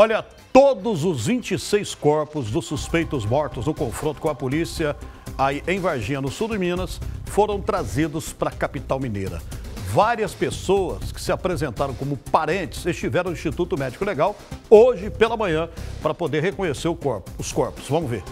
Olha, todos os 26 corpos dos suspeitos mortos no confronto com a polícia aí em Varginha, no sul de Minas, foram trazidos para a capital mineira. Várias pessoas que se apresentaram como parentes estiveram no Instituto Médico Legal hoje pela manhã para poder reconhecer corpo, os corpos. Vamos ver.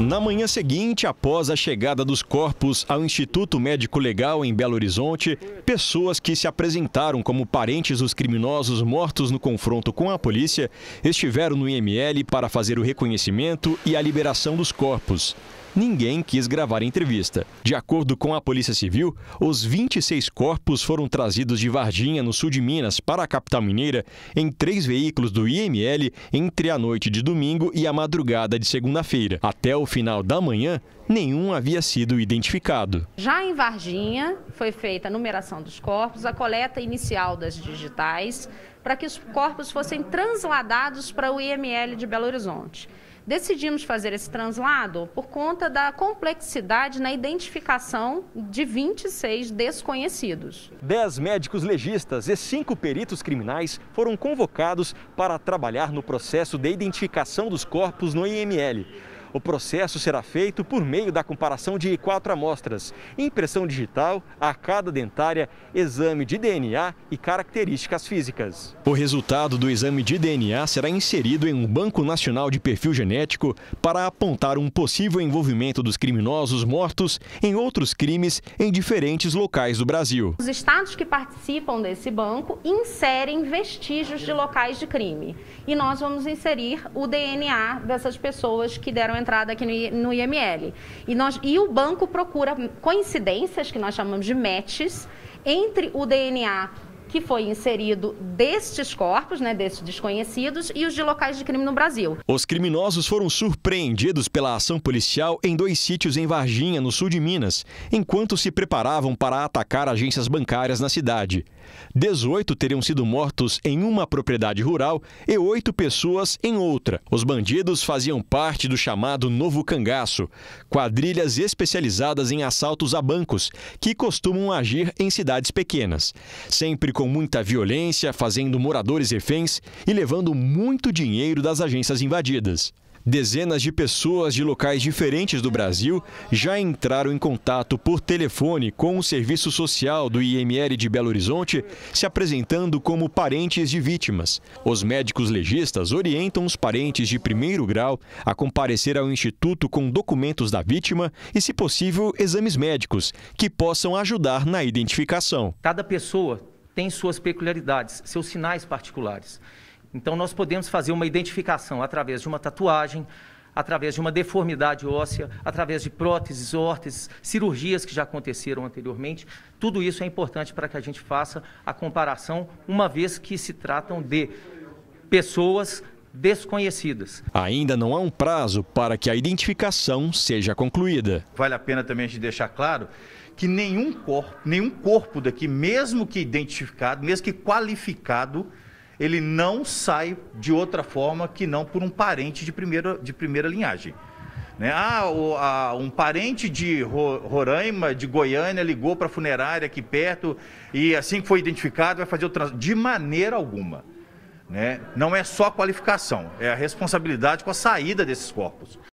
Na manhã seguinte, após a chegada dos corpos ao Instituto Médico Legal em Belo Horizonte, pessoas que se apresentaram como parentes dos criminosos mortos no confronto com a polícia estiveram no IML para fazer o reconhecimento e a liberação dos corpos ninguém quis gravar a entrevista. De acordo com a Polícia Civil, os 26 corpos foram trazidos de Varginha, no sul de Minas, para a capital mineira, em três veículos do IML entre a noite de domingo e a madrugada de segunda-feira. Até o final da manhã, nenhum havia sido identificado. Já em Varginha, foi feita a numeração dos corpos, a coleta inicial das digitais, para que os corpos fossem transladados para o IML de Belo Horizonte. Decidimos fazer esse translado por conta da complexidade na identificação de 26 desconhecidos. Dez médicos legistas e cinco peritos criminais foram convocados para trabalhar no processo de identificação dos corpos no IML. O processo será feito por meio da comparação de quatro amostras: impressão digital, arcada dentária, exame de DNA e características físicas. O resultado do exame de DNA será inserido em um Banco Nacional de Perfil Genético para apontar um possível envolvimento dos criminosos mortos em outros crimes em diferentes locais do Brasil. Os estados que participam desse banco inserem vestígios de locais de crime. E nós vamos inserir o DNA dessas pessoas que deram entrada aqui no, no IML. E, nós, e o banco procura coincidências, que nós chamamos de matches, entre o DNA que foi inserido destes corpos, né, destes desconhecidos, e os de locais de crime no Brasil. Os criminosos foram surpreendidos pela ação policial em dois sítios em Varginha, no sul de Minas, enquanto se preparavam para atacar agências bancárias na cidade. 18 teriam sido mortos em uma propriedade rural e oito pessoas em outra. Os bandidos faziam parte do chamado Novo Cangaço, quadrilhas especializadas em assaltos a bancos, que costumam agir em cidades pequenas, sempre com muita violência, fazendo moradores reféns e levando muito dinheiro das agências invadidas. Dezenas de pessoas de locais diferentes do Brasil já entraram em contato por telefone com o Serviço Social do IML de Belo Horizonte, se apresentando como parentes de vítimas. Os médicos legistas orientam os parentes de primeiro grau a comparecer ao Instituto com documentos da vítima e, se possível, exames médicos, que possam ajudar na identificação. Cada pessoa tem suas peculiaridades, seus sinais particulares. Então, nós podemos fazer uma identificação através de uma tatuagem, através de uma deformidade óssea, através de próteses, órteses, cirurgias que já aconteceram anteriormente. Tudo isso é importante para que a gente faça a comparação, uma vez que se tratam de pessoas desconhecidas. Ainda não há um prazo para que a identificação seja concluída. Vale a pena também a gente deixar claro que nenhum corpo, nenhum corpo daqui, mesmo que identificado, mesmo que qualificado, ele não sai de outra forma que não por um parente de primeira, de primeira linhagem. Né? Ah, o, a, um parente de Roraima, de Goiânia, ligou para a funerária aqui perto e assim que foi identificado vai fazer o trans... De maneira alguma. Né? Não é só a qualificação, é a responsabilidade com a saída desses corpos.